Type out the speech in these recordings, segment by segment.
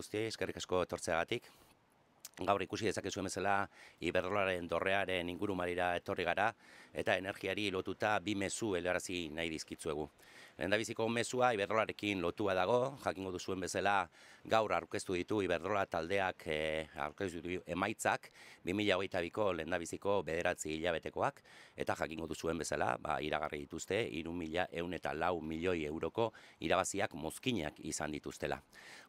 guztiei, eskerrik asko etortzeagatik gaur ikusi dezakezuen bezala Iberdrolaren dorrearen ingurumarira etorri gara eta energiari lotuta bi mezu helarazi nahi dizkitzuegu. Lehendabiziko mezua Iberdrolarekin lotua dago, jakingo duzuen bezala gaur aurkeztu ditu Iberdrola taldeak e, aurkeztu ditu emaitzak 2022ko lehendabiziko bederatzi hilabetekoak eta jakingo duzuen bezala ba, iragarri dituzte mila eun eta lau milioi euroko irabaziak mozkinak izan dituztela.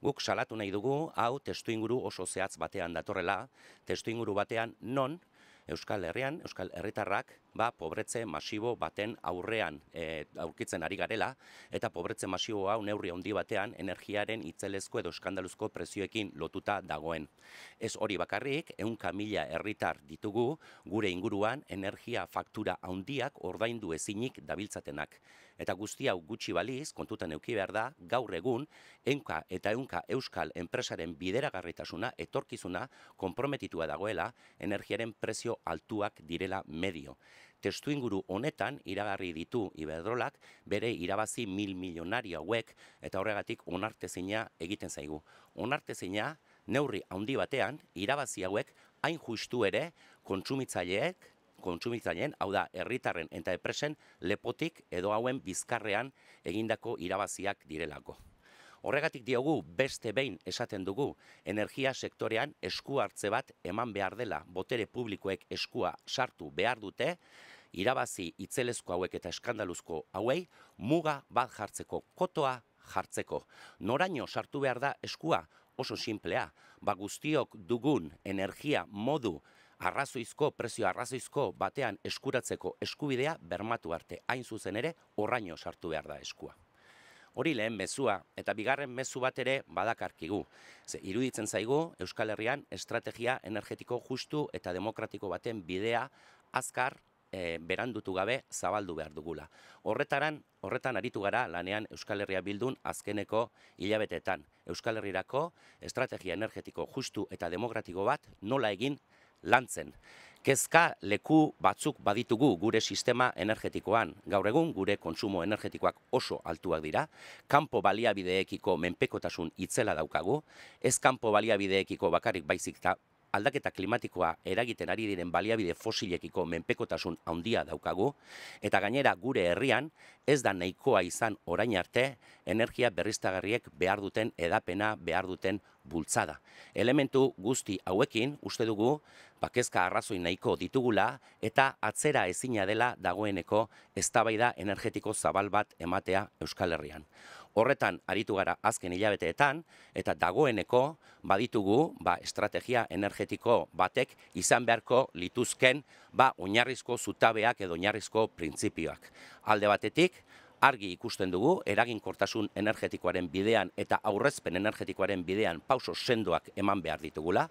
Guk salatu nahi dugu hau testu inguru oso zehatz batean dator datorrela, testu batean non Euskal Herrian, Euskal Herritarrak, ba, pobretze masibo baten aurrean e, aurkitzen ari garela, eta pobretze masibo hau neurri handi batean energiaren itzelezko edo eskandaluzko prezioekin lotuta dagoen. Ez hori bakarrik, eunka mila herritar ditugu, gure inguruan energia faktura handiak ordaindu ezinik dabiltzatenak. Eta guzti hau gutxi baliz, kontutan euki behar da, gaur egun, enka eta eunka euskal enpresaren bideragarritasuna etorkizuna komprometitua dagoela energiaren prezio altuak direla medio testu inguru honetan iragarri ditu Iberdrolak bere irabazi mil milionari hauek eta horregatik onartezina egiten zaigu. Onartezina neurri handi batean irabazi hauek hain justu ere kontsumitzaileek kontsumitzaileen, hau da, herritarren eta epresen lepotik edo hauen bizkarrean egindako irabaziak direlako. Horregatik diogu beste behin esaten dugu energia sektorean esku hartze bat eman behar dela botere publikoek eskua sartu behar dute, irabazi itzelezko hauek eta eskandaluzko hauei muga bat jartzeko, kotoa jartzeko. Noraino sartu behar da eskua oso sinplea, ba guztiok dugun energia modu arrazoizko, prezio arrazoizko batean eskuratzeko eskubidea bermatu arte. Hain zuzen ere, horraino sartu behar da eskua. Hori lehen mezua eta bigarren mezu bat ere badakarkigu. Ze iruditzen zaigu Euskal Herrian estrategia energetiko justu eta demokratiko baten bidea azkar e, berandutu gabe zabaldu behar dugula. Horretaran, horretan aritu gara lanean Euskal Herria bildun azkeneko hilabetetan. Euskal Herrirako estrategia energetiko justu eta demokratiko bat nola egin lantzen. Kezka leku batzuk baditugu gure sistema energetikoan. Gaur egun gure konsumo energetikoak oso altuak dira. Kanpo baliabideekiko menpekotasun itzela daukagu. Ez kanpo baliabideekiko bakarrik baizik ta aldaketa klimatikoa eragiten ari diren baliabide fosilekiko menpekotasun handia daukagu, eta gainera gure herrian ez da nahikoa izan orain arte energia berriztagarriek behar duten edapena behar duten bultzada. Elementu guzti hauekin uste dugu bakezka arrazoi nahiko ditugula eta atzera ezina dela dagoeneko eztabaida energetiko zabal bat ematea Euskal Herrian horretan aritu gara azken hilabeteetan eta dagoeneko baditugu ba, estrategia energetiko batek izan beharko lituzken ba, oinarrizko zutabeak edo oinarrizko printzipioak. Alde batetik, argi ikusten dugu, eraginkortasun energetikoaren bidean eta aurrezpen energetikoaren bidean pauso sendoak eman behar ditugula,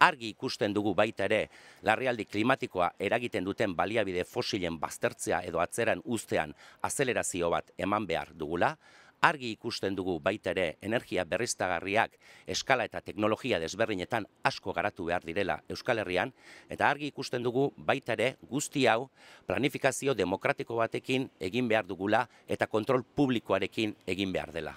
argi ikusten dugu baita ere, larrialdi klimatikoa eragiten duten baliabide fosilen baztertzea edo atzeran ustean azelerazio bat eman behar dugula, argi ikusten dugu baita ere energia berriztagarriak eskala eta teknologia desberrinetan asko garatu behar direla Euskal Herrian eta argi ikusten dugu baita ere guzti hau planifikazio demokratiko batekin egin behar dugula eta kontrol publikoarekin egin behar dela.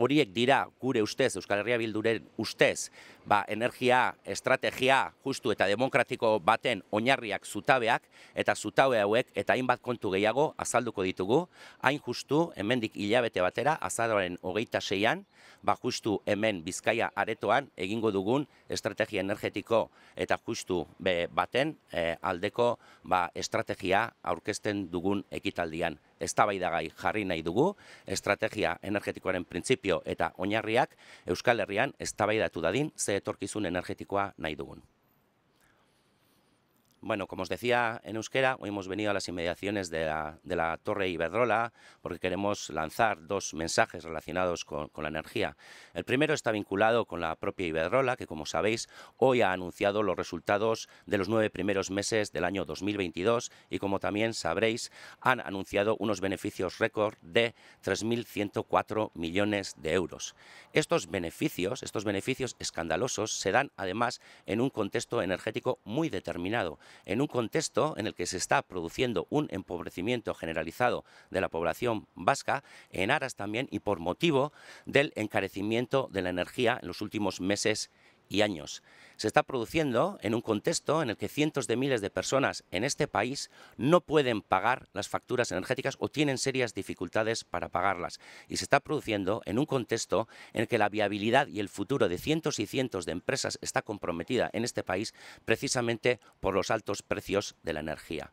Horiek dira gure ustez Euskal Herria Bilduren ustez ba, energia, estrategia, justu eta demokratiko baten oinarriak zutabeak, eta zutabe hauek eta hainbat kontu gehiago azalduko ditugu, hain justu, hemendik hilabete batera, azadoren hogeita seian, ba, justu hemen bizkaia aretoan egingo dugun estrategia energetiko eta justu baten eh, aldeko ba, estrategia aurkezten dugun ekitaldian. Ez jarri nahi dugu, estrategia energetikoaren printzipio eta oinarriak Euskal Herrian ez tabaidatu dadin, etorkizun energetikoa nahi dugun. Bueno, como os decía en euskera, hoy hemos venido a las inmediaciones de la, Torre Iberdrola porque queremos lanzar dos mensajes relacionados con, la energía. El primero está vinculado con la propia Iberdrola, que como sabéis, hoy ha anunciado los resultados de los nueve primeros meses del año 2022 y como también sabréis, han anunciado unos beneficios récord de 3.104 millones de euros. Estos beneficios, estos beneficios escandalosos, se dan además en un contexto energético muy determinado en un contexto en el que se está produciendo un empobrecimiento generalizado de la población vasca, en aras también y por motivo del encarecimiento de la energía en los últimos meses y años. Se está produciendo en un contexto en el que cientos de miles de personas en este país no pueden pagar las facturas energéticas o tienen serias dificultades para pagarlas. Y se está produciendo en un contexto en el que la viabilidad y el futuro de cientos y cientos de empresas está comprometida en este país precisamente por los altos precios de la energía.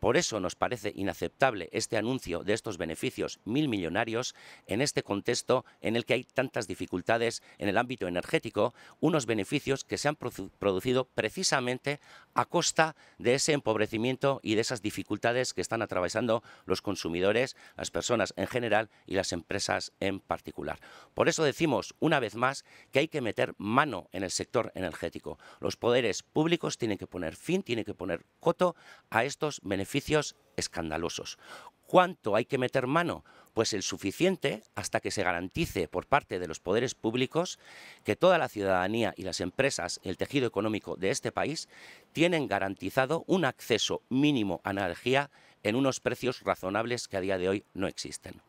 Por eso nos parece inaceptable este anuncio de estos beneficios mil millonarios en este contexto en el que hay tantas dificultades en el ámbito energético, unos beneficios que se han producido precisamente a costa de ese empobrecimiento y de esas dificultades que están atravesando los consumidores, las personas en general y las empresas en particular. Por eso decimos una vez más que hay que meter mano en el sector energético. Los poderes públicos tienen que poner fin, tienen que poner coto a estos beneficios beneficios escandalosos. ¿Cuánto hay que meter mano? Pues el suficiente hasta que se garantice por parte de los poderes públicos que toda la ciudadanía y las empresas, el tejido económico de este país, tienen garantizado un acceso mínimo a energía en unos precios razonables que a día de hoy no existen.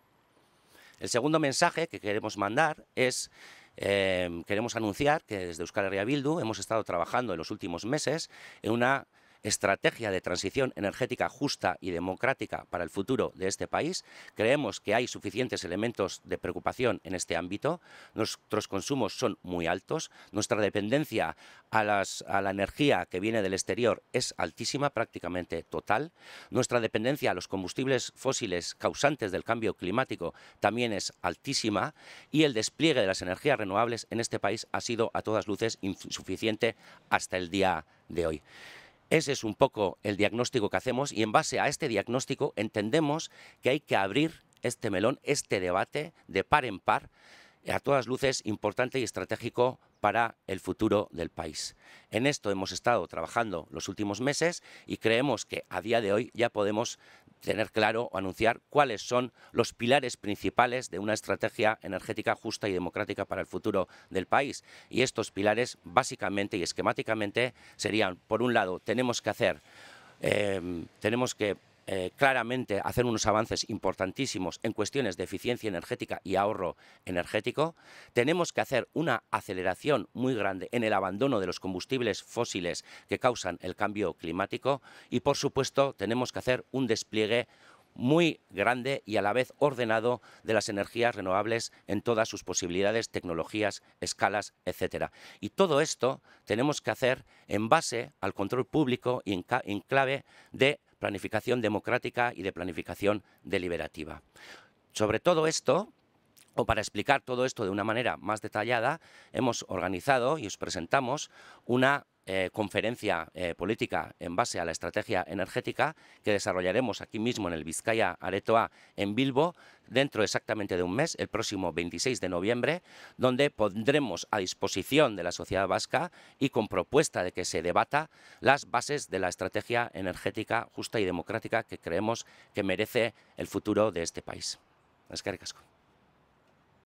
El segundo mensaje que queremos mandar es eh, queremos anunciar que desde Euskal Herria Bildu hemos estado trabajando en los últimos meses en una estrategia de transición energética justa y democrática para el futuro de este país. Creemos que hay suficientes elementos de preocupación en este ámbito. Nuestros consumos son muy altos. Nuestra dependencia a, la energía que viene del exterior es altísima, prácticamente total. Nuestra dependencia a los combustibles fósiles causantes del cambio climático también es altísima y el despliegue de las energías renovables en este país ha sido a todas luces insuficiente hasta el día de hoy. Ese es un poco el diagnóstico que hacemos y en base a este diagnóstico entendemos que hay que abrir este melón, este debate de par en par, a todas luces importante y estratégico para el futuro del país. En esto hemos estado trabajando los últimos meses y creemos que a día de hoy ya podemos tener claro o anunciar cuáles son los pilares principales de una estrategia energética justa y democrática para el futuro del país. Y estos pilares, básicamente y esquemáticamente, serían, por un lado, tenemos que hacer, eh, tenemos que eh, claramente hacer unos avances importantísimos en cuestiones de eficiencia energética y ahorro energético. Tenemos que hacer una aceleración muy grande en el abandono de los combustibles fósiles que causan el cambio climático y, por supuesto, tenemos que hacer un despliegue muy grande y a la vez ordenado de las energías renovables en todas sus posibilidades, tecnologías, escalas, etcétera. Y todo esto tenemos que hacer en base al control público y en clave de planificación democrática y de planificación deliberativa. Sobre todo esto, o para explicar todo esto de una manera más detallada, hemos organizado y os presentamos una eh, conferencia eh, política en base a la estrategia energética que desarrollaremos aquí mismo en el Vizcaya Aretoa en Bilbo dentro exactamente de un mes, el próximo 26 de noviembre, donde pondremos a disposición de la sociedad vasca y con propuesta de que se debata las bases de la estrategia energética justa y democrática que creemos que merece el futuro de este país.